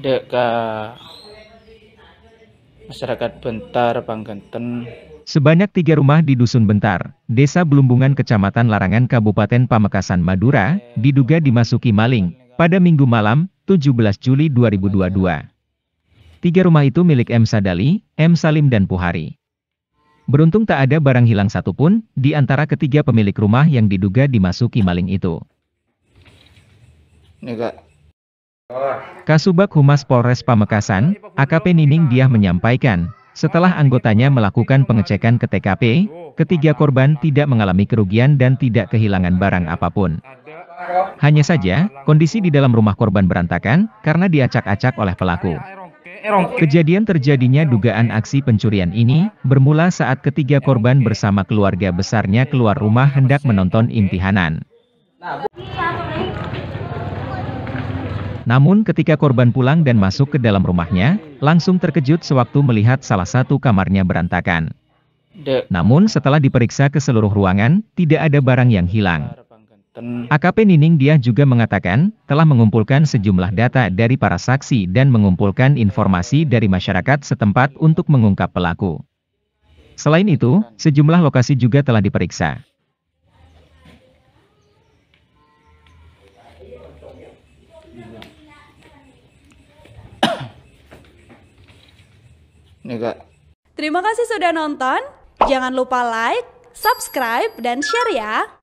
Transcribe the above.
deka masyarakat Bentar Panggenten. Sebanyak tiga rumah di Dusun Bentar, Desa Belumbungan Kecamatan Larangan Kabupaten Pamekasan Madura, diduga dimasuki maling, pada minggu malam, 17 Juli 2022. Tiga rumah itu milik M. Sadali, M. Salim dan Puhari. Beruntung tak ada barang hilang satupun, di antara ketiga pemilik rumah yang diduga dimasuki maling itu. Ini kak, Kasubag Humas Polres Pamekasan, AKP Nining Diah menyampaikan, setelah anggotanya melakukan pengecekan ke TKP, ketiga korban tidak mengalami kerugian dan tidak kehilangan barang apapun. Hanya saja, kondisi di dalam rumah korban berantakan karena diacak-acak oleh pelaku. Kejadian terjadinya dugaan aksi pencurian ini bermula saat ketiga korban bersama keluarga besarnya keluar rumah hendak menonton impihanan. Namun ketika korban pulang dan masuk ke dalam rumahnya, langsung terkejut sewaktu melihat salah satu kamarnya berantakan. Namun setelah diperiksa ke seluruh ruangan, tidak ada barang yang hilang. AKP Nining Diah juga mengatakan, telah mengumpulkan sejumlah data dari para saksi dan mengumpulkan informasi dari masyarakat setempat untuk mengungkap pelaku. Selain itu, sejumlah lokasi juga telah diperiksa. Nih, Kak. Terima kasih sudah nonton. Jangan lupa like, subscribe, dan share ya.